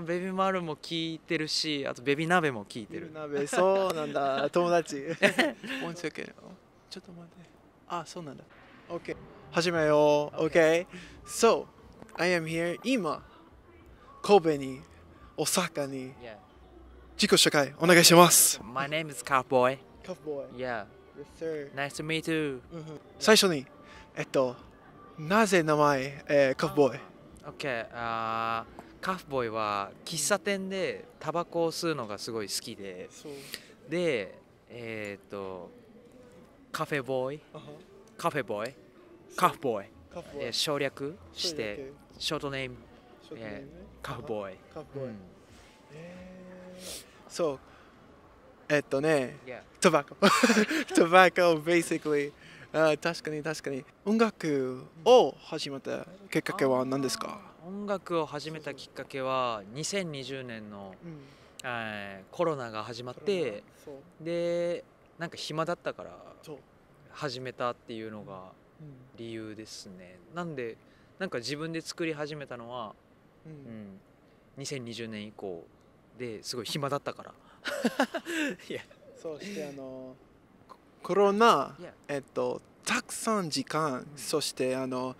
んベビーマルも聞いてるしあとベビー鍋も聞いてる鍋そうなんだ 友達ちょっと待ってあそうなんだ OK 始めよう OK so I am here 今神戸に大阪に、yeah. 自己紹介お願いします My name is Cowboy Cowboy Yeah Yes, sir. Nice to meet you. 最初に、えっと、なぜ名前、えー、カフボ o イ ?Okay、uh, カフボーイは喫茶店でタバコを吸うのがすごい好きででえっ、ー、とカフェボーイカフェボーイカフボーイえ省略してショートネーム、えカフボーイそうえっとね、yeah. tobacco basically あ確かに確かに音楽を始めたきっかけは何ですか音楽を始めたきっかけは2020年の、うん、えー、コロナが始まってでなんか暇だったから始めたっていうのが理由ですね、うん、なんでなんか自分で作り始めたのは、うん、2020年以降ですごい暇だったから いやそうしてあの그러나たくさん時間、そしてあの、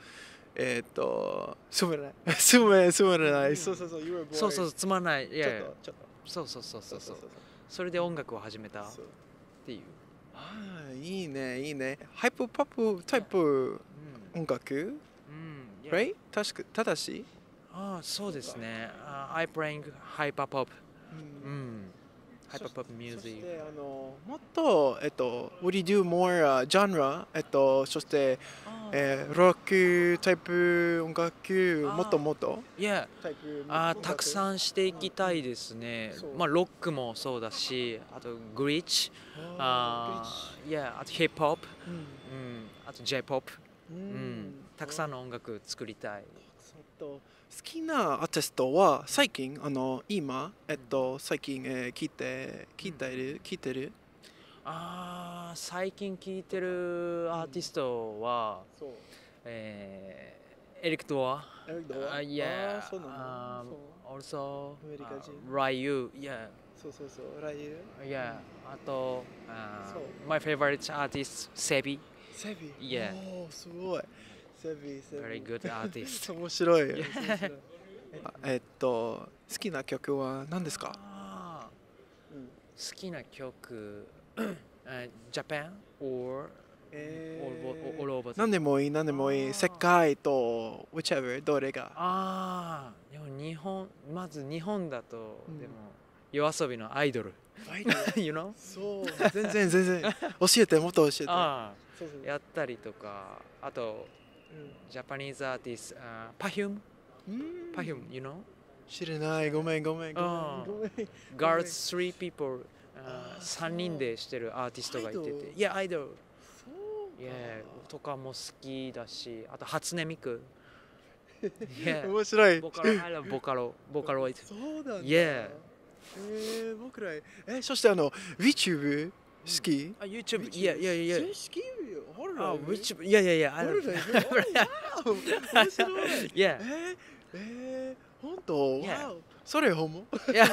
えっと、すまない。す まない、すまない。そうそうそう、そうそう、つまない。いやいや、ちょっと。そうそうそうそうそう。それで音楽を始めたっていう。ああ、いいね、いいね。ハイプパップタイプ音楽、うん、right? 確か、正しいああ、そうですね。Uh, I playing h y p プ。うん。うん hyperpop music. あのもっとえっと we do more、uh, genre えっとそして、えー、ロックタイプ音楽もっともっと。いや、あたくさんしていきたいですね。まあロックもそうだし、あとグリッチ、あいやあとヒップホップ、うん、うん、あと J-pop、うん、たくさんの音楽作りたい。好きなアーティストは最近あの今えっと最近、えー、聞いて聞いてる聞いてるあ最近聞いてるアーティストは、うん、えー、エリック・ドアエリック・ドア、uh, yeah. あそうなの、u う also アメリカ人、uh, ライユ yeah そうそうそうライユ yeah、あと、uh, そう my favorite artist セビセビ yeah おすごいセビセビ Very good artist 面白い えっと好きな曲は何ですか好きな曲 Japan or 何でもいい何でもいい世界と whichever どれがああでも日本まず日本だと、でも夜遊びのアイドル you know? そう全然全然教えてもっと教えてやったりとかあとジャパニーズアーティスト、パヒュームパヒューム、you know 知らないごめんごめんごめんごめん g i r 3人でしてるアーティストがいてていやアイドルそうとかも好きだしあと初音ミク 面白いボカロボカロボカロイそうだねえ僕らえそしてあの VTube Ski? Uh, YouTube. YouTube. Yeah, yeah, yeah. So ski? Horror. Oh, which? Yeah, yeah, yeah. I don't know. Oh, wow. 面白い。Yeah. えー、えー、本当 Yeah. Wow. それほんま Yeah.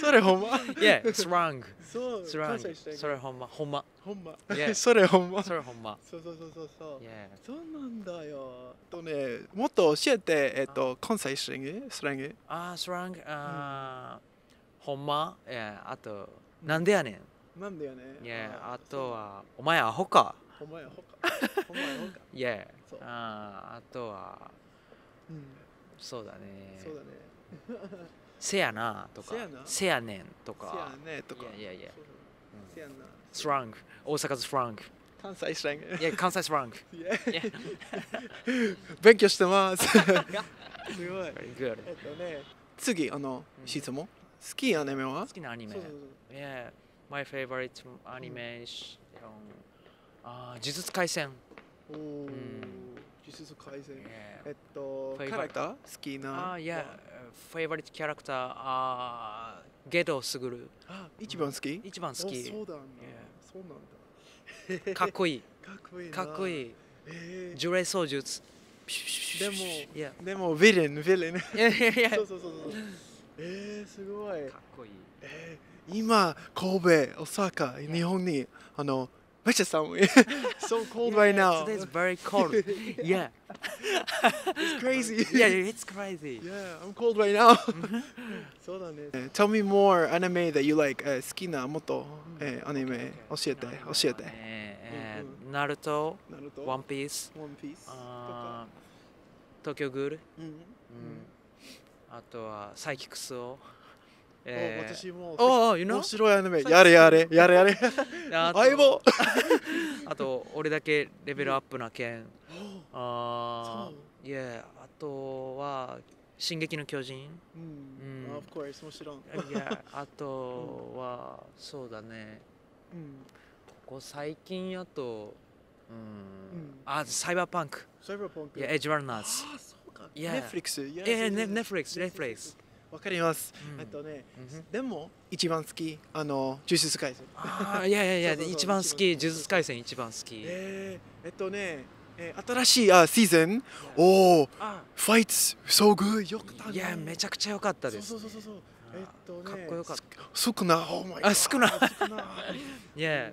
それほんま Yeah. It's wrong. そう。It's wrong. それほんま。ほんま。ほんま。Yeah. それほんま。それほんま。そうそうそうそうそう。Yeah. そうなんだよ。とね、もっと教えて、えっと、関西スラングスラングあー、スラング。あー、ほんま。え、あと、なんでやねん。なんだよね。いや、あとは、お前アホか。お前アホか。お前アホか。いや、ああとは、そうだね。そうだね。せやなとか、せやねんとか。せやねとか。いやいやいや。せやな。スラング、大阪スラング。関西スラング。いや、関西スラング。勉強してます。すごい。えっとね、次、あの、質問。好きアニメは好きなアニメ。いや。My favorite anime is あ呪術廻戦。おお。呪術廻戦。えっと、キャラクター好きな。あ、いや、favorite キャラクター、あゲドスグル。あ、一番好き一番好き。そうだね。そうなんだ。かっこいい。かっこいい。かっこいい。え呪霊操術。でも、でも、ヴィレン、ヴィレン。いやいやいや。そうそうそうそう。えー、すごいかっこいい、えー、今神戸大阪日本に、あのめっちゃ寒い so cold right now today's very cold yeah it's crazy yeah it's crazy yeah I'm cold right now そうだね tell me more anime that you like、uh, 好きなもっと、えー、アニメ教えて教えて、えー、ナルトナルトワンピースワンピースとか東京グールうん、うんあとはサイキクスを。えー、私もああ、面白いアニメやれやれやれやれ相棒 あと俺だけレベルアップな件あいやあとは「進撃の巨人」うん、うん、of c o u r もちろんいや あとは、そうだね、うん、ここ最近やとうん、あサイバーパンクサイバーパンクいやエッジ・ランナーズ y e a フリ e t f え i x Yes, yeah, yes, n e t f l わかります。えっとね、でも一番好きあの呪術回戦。ああ、いやいやいや、一番好き呪術回戦一番好き。えー、えっとね、新しいあシーズン、おお、ファイト so g よかった、いや、めちゃくちゃ良かったです、そうそうそうそう。えっとね、かっこよかった。スクナ、お前。あ、スクナ。いや、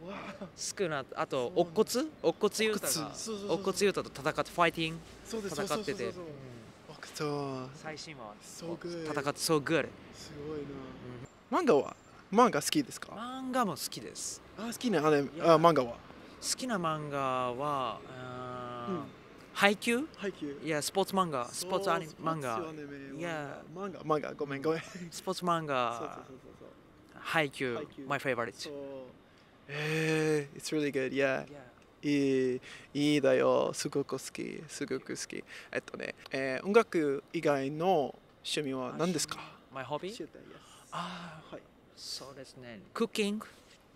スクナ、あと、乙骨、乙骨ユタが、乙骨ユタと戦ってファイティング戦ってて。そうそうそうそうそう最新話は So 戦って So g o すごいな、漫画は漫画好きですか漫画も好きですあ好きなあれ、あ漫画は好きな漫画はうん配給配給いやスポーツ漫画スポーツアニメ漫画いや漫画漫画ごめんごめんスポーツ漫画配給配給 my favorite そえ it's really good Yeah いいいいだよすごく好きすごく好きえっとね、えー、音楽以外の趣味は何ですか My h o b b あはい、そうですね、クッキング、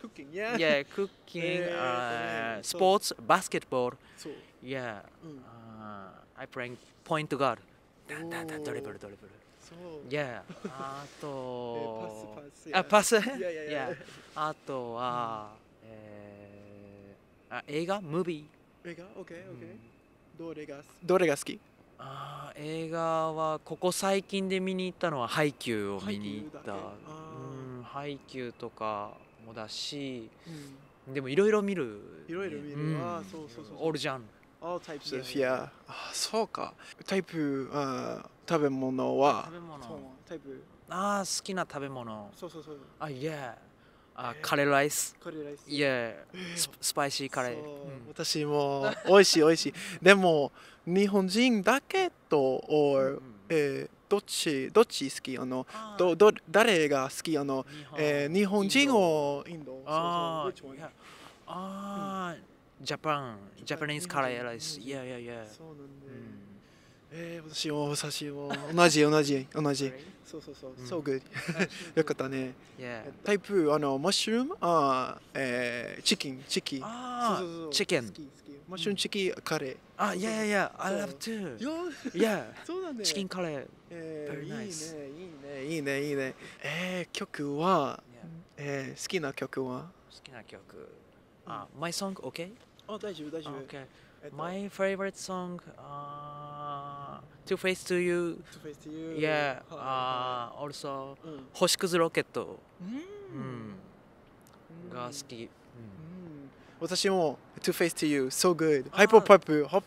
クッキング、y e クッキング、スポーツ、バスケットボール、そう、いや、アイプレイン、ポイントガール、ダダダドリブル、ドリブル、そう、いや、あと、パス、パパス、いや、あとは、あ映画ムービー。映画うん。どれがどれが好きあ映画はここ最近で見に行ったのは「ハイキュー」を見に行った「ハイキュー」とかもだし、うん、でもいろいろ見る、いろいろ見る、うん、あそうそうそうオールジャンあタイプソフィアあそうかタイプあ食べ物は食べ物あ好きな食べ物そうそうそうあいや、yeah. あカレーライスカレーライスいやスパイシーカレー、うん、私も美味しい美味しいでも日本人だけと、or えー、どっちどっち好きあのどど誰が好きあの日えー、日本人をインドああ、ジャパンジャパニーズカレーライスいやいやいやそうなんで、うんえー、私も私も同じ同じ同じ。そうそうそう。そう g o よかったね。タイプあのマッシュルームあえチキンチキ。ああ。チキン。マッシュルームチキンカレー。あ、いやいやいや。I love too. Yeah. そうなんだ。チキンカレー。えいいねいいねいいねいいね。え曲はえ好きな曲は。好きな曲。あ、my song okay？あ大丈夫大丈夫。Okay. My favorite song, uh, Two Face to You. Two Face to You. Yeah. Uh, also, 星屑ロケット。が好き。私も Two Face to You, so good. ハイパーポップ、ハ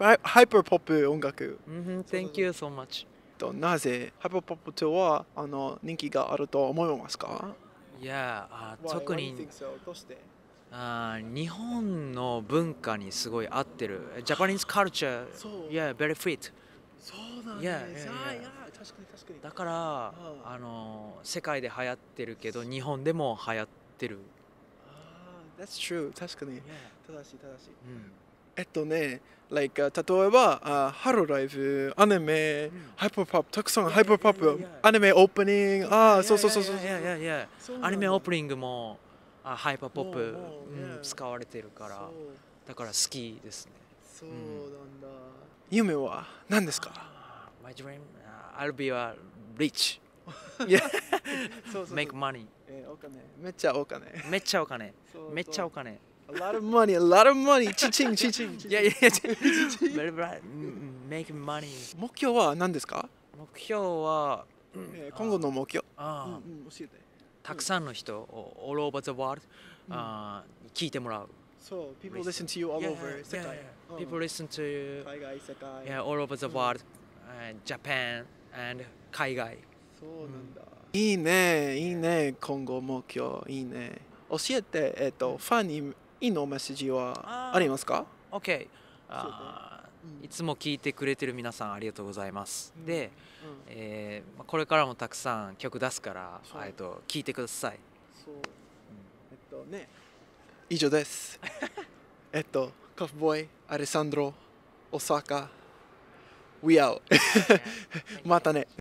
イパーポップ音楽。Thank you so much. となぜハイパーポップ2はあの人気があると思いますか？いや、特に。どうして？あ日本の文化にすごい合ってる。ジャパニーズカルチャー、いや、very fit。そうなんだ、ね。いや、いや、確かに確かに。だから、あの世界で流行ってるけど、日本でも流行ってる。ああ、that's true。確かに。正しい正しい。うんえっとね、like, 例えば、あハローライブ、アニメ、うん、ハイパーパップ、たくさんハイパーパップ、アニメオープニング、ああ、そうそうそうそう。アニメオープニングもあハイパーポップ、うん、使われてるからだから好きですねそうなんだ、夢は何ですか My dream、I'll be a rich y e そうそうそう make money、えお金めっちゃお金めっちゃお金めっちゃお金 A lot of money, a lot of money. チチン チチン。いやいやいや。make money. 目標は何ですか？目標は、えー、今後の目標。ああ、うんうん、教えて。たくさんの人、うん、all over the world、うん、あ聞いてもらう。So people listen to you all yeah, over 世界。Yeah, yeah. People listen to you 海外世界。Yeah, all over the world、うん、and Japan and 海外。そうなんだ。うん、いいね、いいね、今後目標いいね。教えて、えっ、ー、と、ファンにいいのメッセージはありますか？OK。あ、ね。いつも聞いてくれてる皆さんありがとうございます、うん、で、うん、えー、これからもたくさん曲出すからえっと聞いてくださいそう、うん、えっとね以上です えっとカフボーイアレサンドロ大阪 We out またね